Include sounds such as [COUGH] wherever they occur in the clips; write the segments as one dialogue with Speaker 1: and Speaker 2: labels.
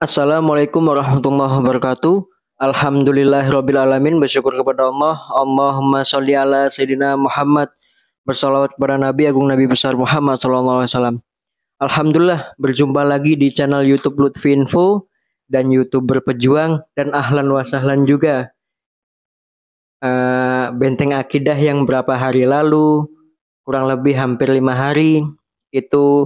Speaker 1: Assalamualaikum warahmatullahi wabarakatuh. Alhamdulillah alamin. Bersyukur kepada Allah. Allahumma sholli ala Sayyidina Muhammad. Bersalawat kepada Nabi Agung Nabi Besar Muhammad sallallahu alaihi wasallam. Alhamdulillah berjumpa lagi di channel Youtube Lutfi Info dan youtube berpejuang dan Ahlan Wasahlan juga. Uh, benteng akidah yang berapa hari lalu, kurang lebih hampir lima hari, itu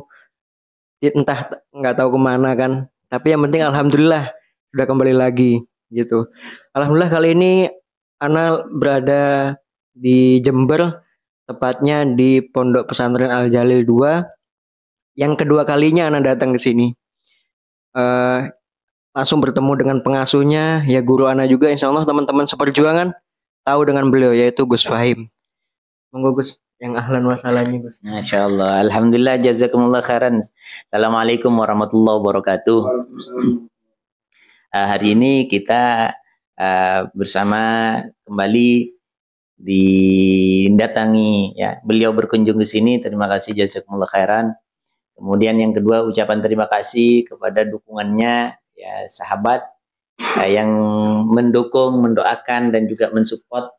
Speaker 1: entah nggak tahu kemana kan tapi yang penting alhamdulillah sudah kembali lagi gitu. Alhamdulillah kali ini Ana berada di Jember tepatnya di Pondok Pesantren Al Jalil 2 yang kedua kalinya Ana datang ke sini. Uh, langsung bertemu dengan pengasuhnya ya guru Ana juga insya Allah teman-teman seperjuangan tahu dengan beliau yaitu Gus Fahim. Monggo Gus yang
Speaker 2: ahlan wasalannya Gus. Masya Allah. Alhamdulillah jazakumullah khairan. Assalamualaikum warahmatullahi wabarakatuh. Uh, hari ini kita uh, bersama kembali didatangi ya beliau berkunjung ke sini terima kasih jazakumullah khairan kemudian yang kedua ucapan terima kasih kepada dukungannya ya sahabat ya, yang mendukung mendoakan dan juga mensupport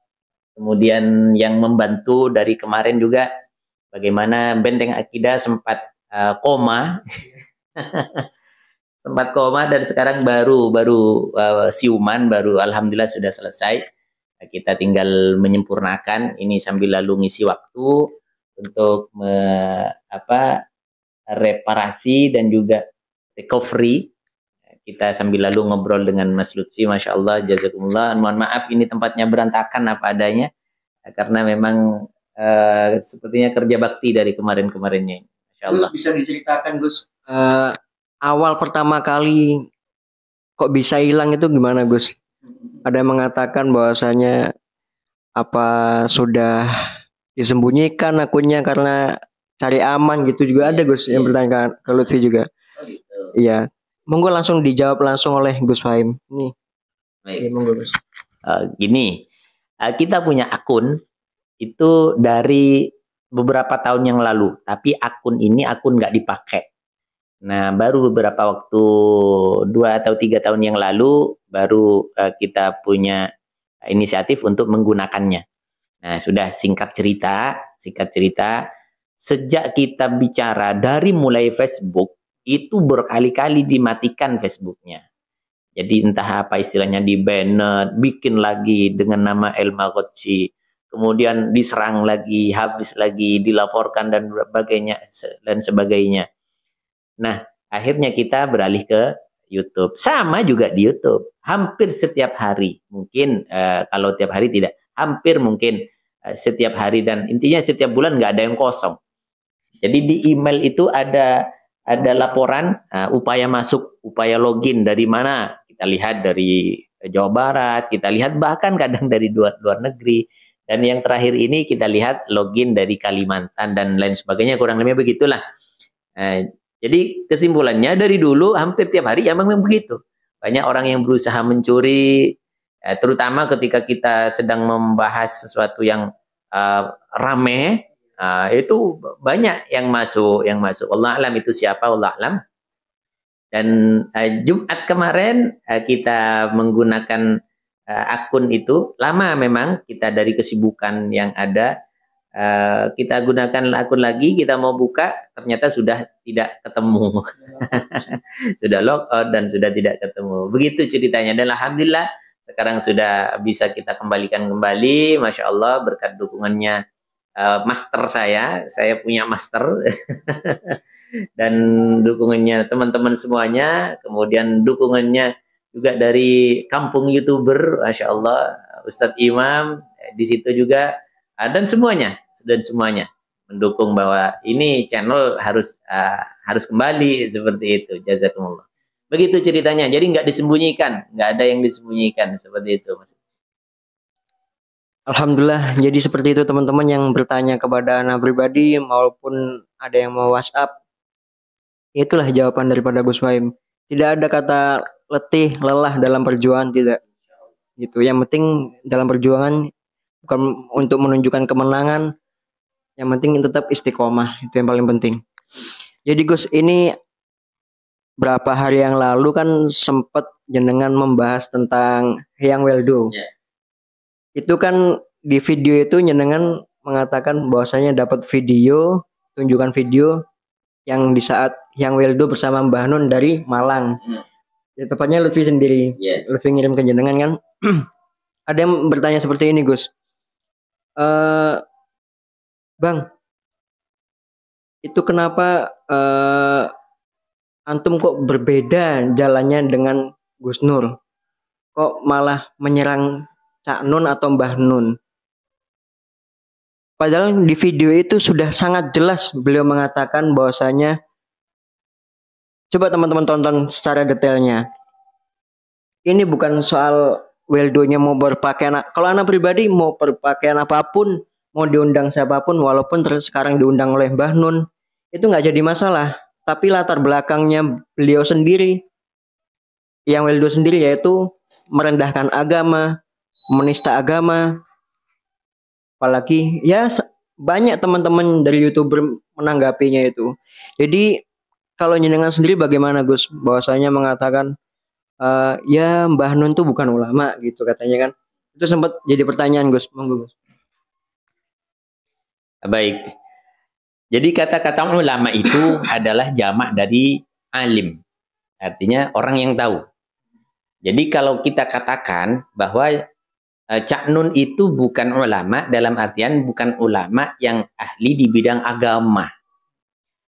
Speaker 2: Kemudian yang membantu dari kemarin juga bagaimana benteng akidah sempat uh, koma, [LAUGHS] sempat koma dan sekarang baru baru uh, siuman, baru alhamdulillah sudah selesai. Kita tinggal menyempurnakan ini sambil lalu ngisi waktu untuk me, apa reparasi dan juga recovery kita sambil lalu ngobrol dengan Mas Lutfi, masya Allah, jazakumullah. Mohon maaf ini tempatnya berantakan apa adanya, karena memang uh, sepertinya
Speaker 1: kerja bakti dari kemarin-kemarinnya. Masya Allah. Gus bisa diceritakan Gus uh, awal pertama kali kok bisa hilang itu gimana Gus? Ada yang mengatakan bahwasanya apa sudah disembunyikan akunnya karena cari aman gitu juga ada Gus yang iya. bertanya ke Lutfi juga. Oh, gitu. Iya, monggo langsung dijawab langsung oleh Gus Fahim. Nih. Baik. Ya, monggo Gus. Uh, gini, uh, kita punya akun itu dari
Speaker 2: beberapa tahun yang lalu, tapi akun ini akun nggak dipakai. Nah, baru beberapa waktu dua atau tiga tahun yang lalu baru uh, kita punya inisiatif untuk menggunakannya. Nah, sudah singkat cerita, singkat cerita, sejak kita bicara dari mulai Facebook itu berkali-kali dimatikan Facebooknya. Jadi entah apa istilahnya di banned, bikin lagi dengan nama El Magocci, kemudian diserang lagi, habis lagi, dilaporkan dan sebagainya dan sebagainya. Nah, akhirnya kita beralih ke YouTube. Sama juga di YouTube. Hampir setiap hari, mungkin eh, kalau tiap hari tidak, hampir mungkin eh, setiap hari dan intinya setiap bulan nggak ada yang kosong. Jadi di email itu ada ada laporan uh, upaya masuk, upaya login dari mana? Kita lihat dari Jawa Barat, kita lihat bahkan kadang dari luar, luar negeri. Dan yang terakhir ini kita lihat login dari Kalimantan dan lain sebagainya, kurang lebih begitulah. Uh, jadi kesimpulannya dari dulu hampir tiap hari ya memang begitu. Banyak orang yang berusaha mencuri, uh, terutama ketika kita sedang membahas sesuatu yang uh, rame, Uh, itu banyak yang masuk, yang masuk. Allah alam itu siapa? Allah alam. Dan uh, Jumat kemarin uh, kita menggunakan uh, akun itu lama memang kita dari kesibukan yang ada uh, kita gunakan akun lagi kita mau buka ternyata sudah tidak ketemu [LAUGHS] sudah log out dan sudah tidak ketemu begitu ceritanya dan alhamdulillah sekarang sudah bisa kita kembalikan kembali masya Allah berkat dukungannya Eh, master saya, saya punya master [LAUGHS] dan dukungannya teman-teman semuanya, kemudian dukungannya juga dari kampung youtuber, masya Allah, Ustadz Imam eh, di situ juga eh, dan semuanya dan semuanya mendukung bahwa ini channel harus uh, harus kembali seperti itu jazakumullah begitu ceritanya jadi nggak disembunyikan nggak ada yang disembunyikan seperti itu
Speaker 1: Alhamdulillah, jadi seperti itu teman-teman yang bertanya kepada anak pribadi maupun ada yang mau WhatsApp. Itulah jawaban daripada Gus Waim. Tidak ada kata letih, lelah dalam perjuangan tidak. Gitu. Yang penting dalam perjuangan bukan untuk menunjukkan kemenangan. Yang penting tetap istiqomah, itu yang paling penting. Jadi Gus, ini berapa hari yang lalu kan sempat jenengan membahas tentang Hyang Weldo. Yeah itu kan di video itu nyenengan mengatakan bahwasanya dapat video tunjukkan video yang di saat yang Wildo bersama Mbah Nun dari Malang. Hmm. Ya, tepatnya Lutfi sendiri. Yeah. Lutfi ngirim ke jenengan kan. [CLEARS THROAT] Ada yang bertanya seperti ini, Gus. Uh, bang, itu kenapa uh, antum kok berbeda jalannya dengan Gus Nur? Kok malah menyerang Cak Nun atau Mbah Nun. Padahal di video itu sudah sangat jelas beliau mengatakan bahwasanya coba teman-teman tonton secara detailnya. Ini bukan soal Weldonya mau berpakaian. Kalau anak pribadi mau berpakaian apapun, mau diundang siapapun, walaupun sekarang diundang oleh Mbah Nun, itu nggak jadi masalah. Tapi latar belakangnya beliau sendiri, yang Weldo sendiri yaitu merendahkan agama, menista agama, apalagi ya banyak teman-teman dari youtuber menanggapinya itu. Jadi kalau nyenengan sendiri bagaimana Gus? Bahwasanya mengatakan e, ya Mbah Nun tuh bukan ulama gitu katanya kan. Itu sempat jadi pertanyaan Gus, monggo Gus.
Speaker 2: Baik. Jadi kata-kata ulama itu [LAUGHS] adalah jamak dari alim. Artinya orang yang tahu. Jadi kalau kita katakan bahwa Eh, Cak Nun itu bukan ulama dalam artian bukan ulama yang ahli di bidang agama.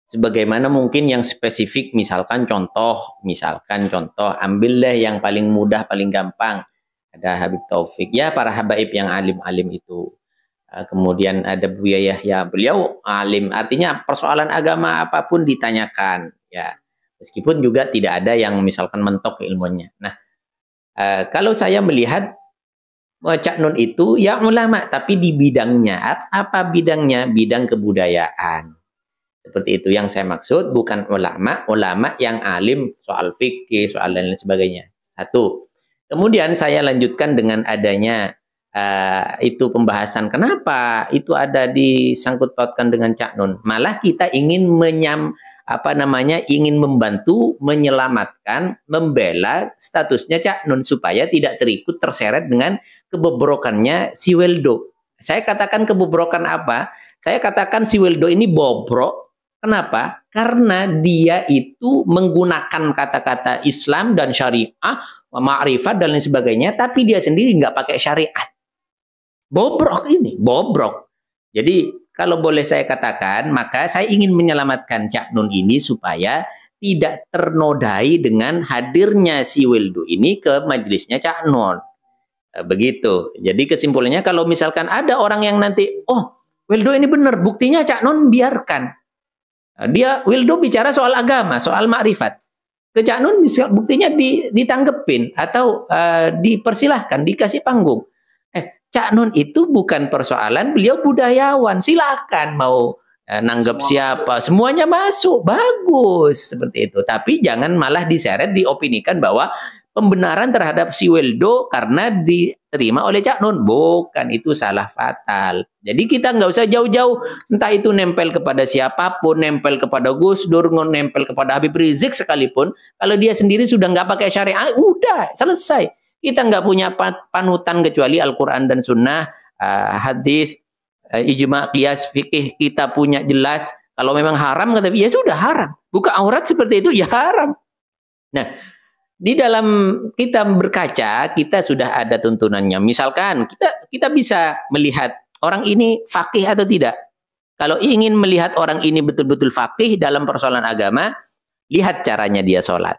Speaker 2: Sebagaimana mungkin yang spesifik misalkan contoh, misalkan contoh ambillah yang paling mudah, paling gampang. Ada Habib Taufik, ya para habaib yang alim-alim itu. Eh, kemudian ada Buya Yahya, ya, beliau alim. Artinya persoalan agama apapun ditanyakan, ya. Meskipun juga tidak ada yang misalkan mentok ilmunya. Nah, eh, kalau saya melihat Oh, Cak Nun itu ya ulama, tapi di bidangnya apa bidangnya? Bidang kebudayaan. Seperti itu yang saya maksud, bukan ulama, ulama yang alim soal fikih, soal lain, lain sebagainya. Satu. Kemudian saya lanjutkan dengan adanya uh, itu pembahasan kenapa itu ada disangkut pautkan dengan Cak Nun. Malah kita ingin menyam apa namanya ingin membantu menyelamatkan membela statusnya Cak Nun supaya tidak terikut terseret dengan kebobrokannya si Weldo. Saya katakan kebobrokan apa? Saya katakan si Weldo ini bobrok. Kenapa? Karena dia itu menggunakan kata-kata Islam dan syariah, ma'rifat dan lain sebagainya, tapi dia sendiri nggak pakai syariat. Bobrok ini, bobrok. Jadi kalau boleh saya katakan, maka saya ingin menyelamatkan Cak Nun ini supaya tidak ternodai dengan hadirnya si Wildu ini ke majelisnya Cak Nun. Eh, begitu. Jadi kesimpulannya kalau misalkan ada orang yang nanti, oh Wildo ini benar, buktinya Cak Nun biarkan. Eh, dia Wildo bicara soal agama, soal makrifat. Ke Cak Nun buktinya ditanggepin atau uh, dipersilahkan, dikasih panggung. Cak Nun itu bukan persoalan beliau budayawan. Silakan mau e, nanggap siapa, semuanya masuk. Bagus seperti itu. Tapi jangan malah diseret diopinikan bahwa pembenaran terhadap si Weldo karena diterima oleh Cak Nun. Bukan, itu salah fatal. Jadi kita nggak usah jauh-jauh, entah itu nempel kepada siapapun, nempel kepada Gus Dur, nempel kepada Habib Rizik sekalipun. Kalau dia sendiri sudah nggak pakai syariah, udah, selesai. Kita nggak punya panutan kecuali Al-Quran dan Sunnah, uh, hadis, uh, ijma, kias, fikih. Kita punya jelas. Kalau memang haram, kata ya sudah haram. Buka aurat seperti itu, ya haram. Nah, di dalam kita berkaca, kita sudah ada tuntunannya. Misalkan kita kita bisa melihat orang ini fakih atau tidak. Kalau ingin melihat orang ini betul-betul fakih dalam persoalan agama, lihat caranya dia sholat.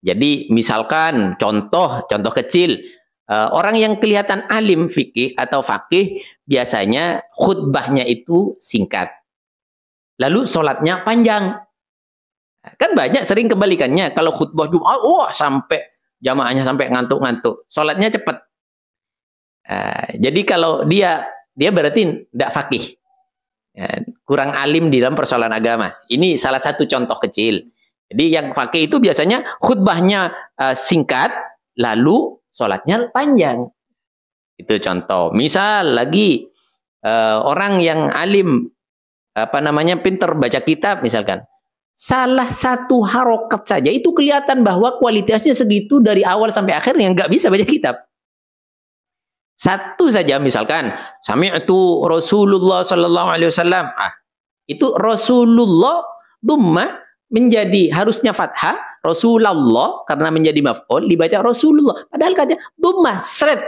Speaker 2: Jadi misalkan contoh contoh kecil eh, orang yang kelihatan alim fikih atau fakih biasanya khutbahnya itu singkat. Lalu sholatnya panjang. Kan banyak sering kebalikannya. Kalau khutbah Jumat, wah oh, sampai jamaahnya sampai ngantuk-ngantuk. Sholatnya cepat. Uh, jadi kalau dia dia berarti tidak fakih. Uh, eh, kurang alim di dalam persoalan agama. Ini salah satu contoh kecil. Jadi yang fakih itu biasanya khutbahnya uh, singkat, lalu sholatnya panjang. Itu contoh. Misal lagi uh, orang yang alim, apa namanya pinter baca kitab misalkan. Salah satu harokat saja itu kelihatan bahwa kualitasnya segitu dari awal sampai akhir yang nggak bisa baca kitab. Satu saja misalkan, itu Rasulullah sallallahu alaihi wasallam. Ah, itu Rasulullah dumma menjadi harusnya fathah Rasulullah karena menjadi maf'ul dibaca Rasulullah padahal kaca dhammah sret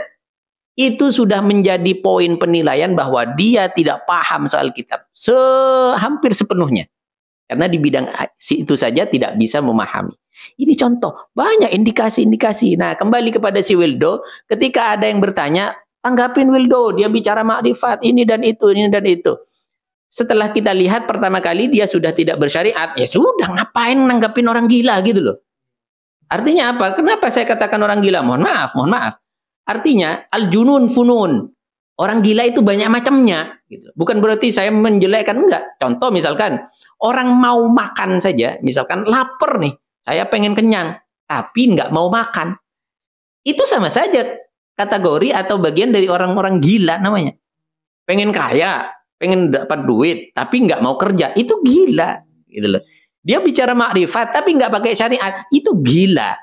Speaker 2: itu sudah menjadi poin penilaian bahwa dia tidak paham soal kitab se hampir sepenuhnya karena di bidang ah, itu saja tidak bisa memahami ini contoh banyak indikasi-indikasi nah kembali kepada si Wildo ketika ada yang bertanya tanggapin Wildo dia bicara makrifat ini dan itu ini dan itu setelah kita lihat pertama kali dia sudah tidak bersyariat, ya sudah ngapain nanggapin orang gila gitu loh. Artinya apa? Kenapa saya katakan orang gila? Mohon maaf, mohon maaf. Artinya al-junun funun. Orang gila itu banyak macamnya. Gitu. Bukan berarti saya menjelekkan, enggak. Contoh misalkan, orang mau makan saja, misalkan lapar nih, saya pengen kenyang, tapi nggak mau makan. Itu sama saja kategori atau bagian dari orang-orang gila namanya. Pengen kaya, pengen dapat duit tapi nggak mau kerja itu gila gitu loh dia bicara makrifat tapi nggak pakai syariat itu gila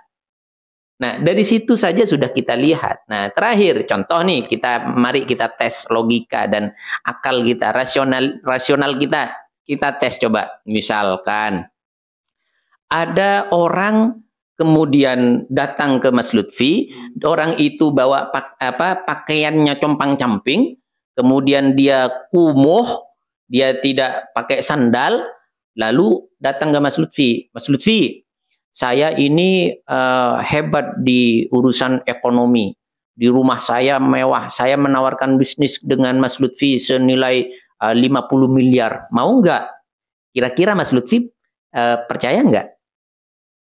Speaker 2: nah dari situ saja sudah kita lihat nah terakhir contoh nih kita mari kita tes logika dan akal kita rasional rasional kita kita tes coba misalkan ada orang kemudian datang ke Mas Lutfi orang itu bawa pak, apa pakaiannya compang camping kemudian dia kumuh, dia tidak pakai sandal, lalu datang ke Mas Lutfi. Mas Lutfi, saya ini uh, hebat di urusan ekonomi. Di rumah saya mewah, saya menawarkan bisnis dengan Mas Lutfi senilai eh, uh, 50 miliar. Mau enggak? Kira-kira Mas Lutfi uh, percaya enggak?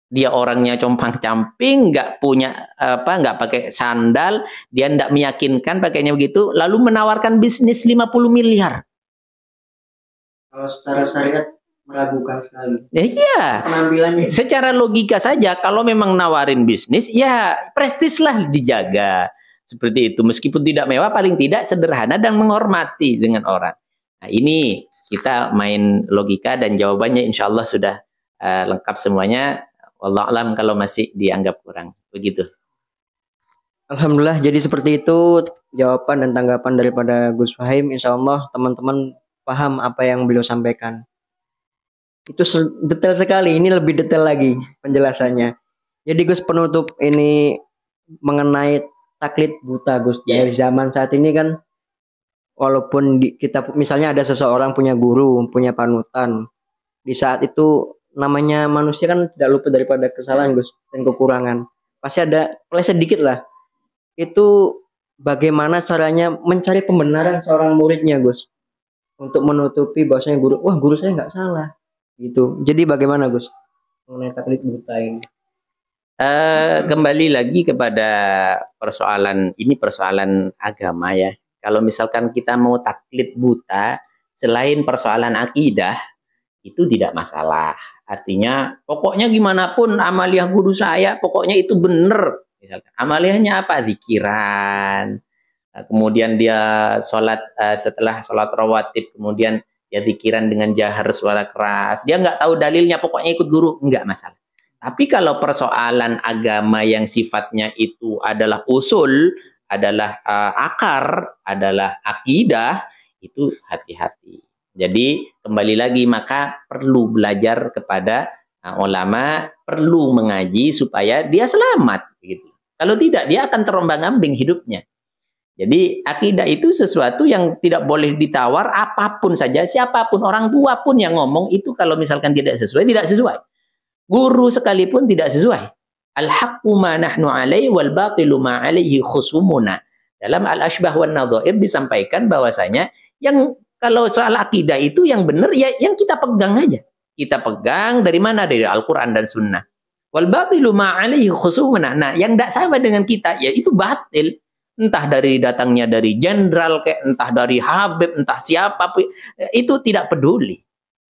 Speaker 2: dia orangnya compang camping, nggak punya apa, nggak pakai sandal, dia nggak meyakinkan pakainya begitu, lalu menawarkan bisnis 50 miliar.
Speaker 1: Kalau secara syariat meragukan sekali.
Speaker 2: Eh, Iya.
Speaker 1: Penampilannya.
Speaker 2: Secara logika saja, kalau memang nawarin bisnis, ya prestislah dijaga seperti itu. Meskipun tidak mewah, paling tidak sederhana dan menghormati dengan orang. Nah, ini kita main logika dan jawabannya insya Allah sudah uh, lengkap semuanya. Wallah kalau masih dianggap kurang. Begitu.
Speaker 1: Alhamdulillah jadi seperti itu jawaban dan tanggapan daripada Gus Fahim. Insya Allah teman-teman paham apa yang beliau sampaikan. Itu detail sekali, ini lebih detail lagi penjelasannya. Jadi Gus penutup ini mengenai taklit buta Gus. Yeah. Dari ya. zaman saat ini kan walaupun kita misalnya ada seseorang punya guru, punya panutan. Di saat itu namanya manusia kan tidak lupa daripada kesalahan Gus dan kekurangan pasti ada oleh sedikit lah itu bagaimana caranya mencari pembenaran seorang muridnya Gus untuk menutupi bahwasanya guru wah guru saya nggak salah gitu jadi bagaimana Gus mengenai taklid buta ini
Speaker 2: Uh, kembali lagi kepada persoalan ini persoalan agama ya. Kalau misalkan kita mau taklid buta, selain persoalan akidah itu tidak masalah Artinya pokoknya gimana pun amaliah guru saya, pokoknya itu benar. Misalkan amaliahnya apa? Zikiran. Nah, kemudian dia sholat eh, setelah sholat rawatib, kemudian dia zikiran dengan jahar suara keras. Dia nggak tahu dalilnya, pokoknya ikut guru nggak masalah. Tapi kalau persoalan agama yang sifatnya itu adalah usul, adalah eh, akar, adalah akidah, itu hati-hati. Jadi kembali lagi maka perlu belajar kepada uh, ulama, perlu mengaji supaya dia selamat gitu. Kalau tidak dia akan terombang-ambing hidupnya. Jadi akidah itu sesuatu yang tidak boleh ditawar apapun saja, siapapun orang tua pun yang ngomong itu kalau misalkan tidak sesuai, tidak sesuai. Guru sekalipun tidak sesuai. Al-haqqu ma nahnu alaihi wal batilu ma alaihi khusumuna. Dalam Al-Ashbah wan Nadhair disampaikan bahwasanya yang kalau soal akidah itu yang benar ya yang kita pegang aja. Kita pegang dari mana? Dari Al-Quran dan Sunnah. Wal batilu ma'alihi khusumna. Nah, yang tidak sama dengan kita, ya itu batil. Entah dari datangnya dari jenderal, entah dari Habib, entah siapa. Itu tidak peduli.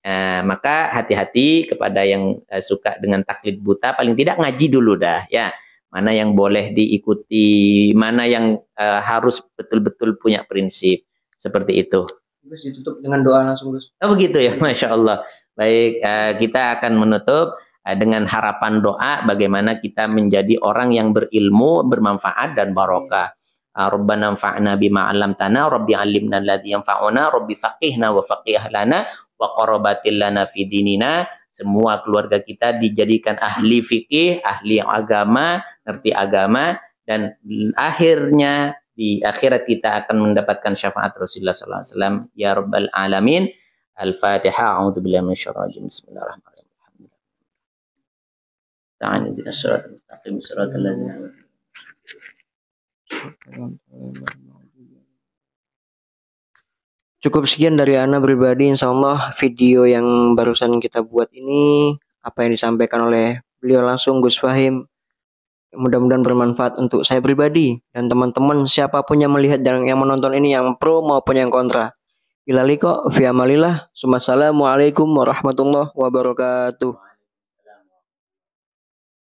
Speaker 2: Nah, maka hati-hati kepada yang eh, suka dengan taklid buta. Paling tidak ngaji dulu dah. Ya, mana yang boleh diikuti, mana yang uh, harus betul-betul punya prinsip. Seperti itu.
Speaker 1: Terus ditutup dengan doa langsung Gus. Oh begitu ya, [LAUGHS]
Speaker 2: masya Allah. Baik, eh, kita akan menutup eh, dengan harapan doa bagaimana kita menjadi orang yang berilmu, bermanfaat dan barokah. Iya. Ah, Rabbana fa'na bima 'allamtana, Rabbi 'allimna alladhi yanfa'una, Rabbi faqihna wa faqih lana wa qarabatil lana fi dinina. Semua keluarga kita dijadikan ahli fikih, ahli agama, ngerti agama dan akhirnya di akhirat kita akan mendapatkan syafaat Rasulullah sallallahu alaihi wasallam ya rabbal alamin al-fatihah a'udzu billahi minasyaitonir rajim bismillahirrahmanirrahim
Speaker 1: تعالى اهدنا الصراط المستقيم
Speaker 2: صراط الذين
Speaker 1: Cukup sekian dari Ana pribadi Insya Allah video yang barusan kita buat ini Apa yang disampaikan oleh beliau langsung Gus Fahim Mudah-mudahan bermanfaat untuk saya pribadi dan teman-teman siapapun yang melihat dan yang menonton ini yang pro maupun yang kontra. Ilaliko, via malilah. Assalamualaikum warahmatullahi wabarakatuh.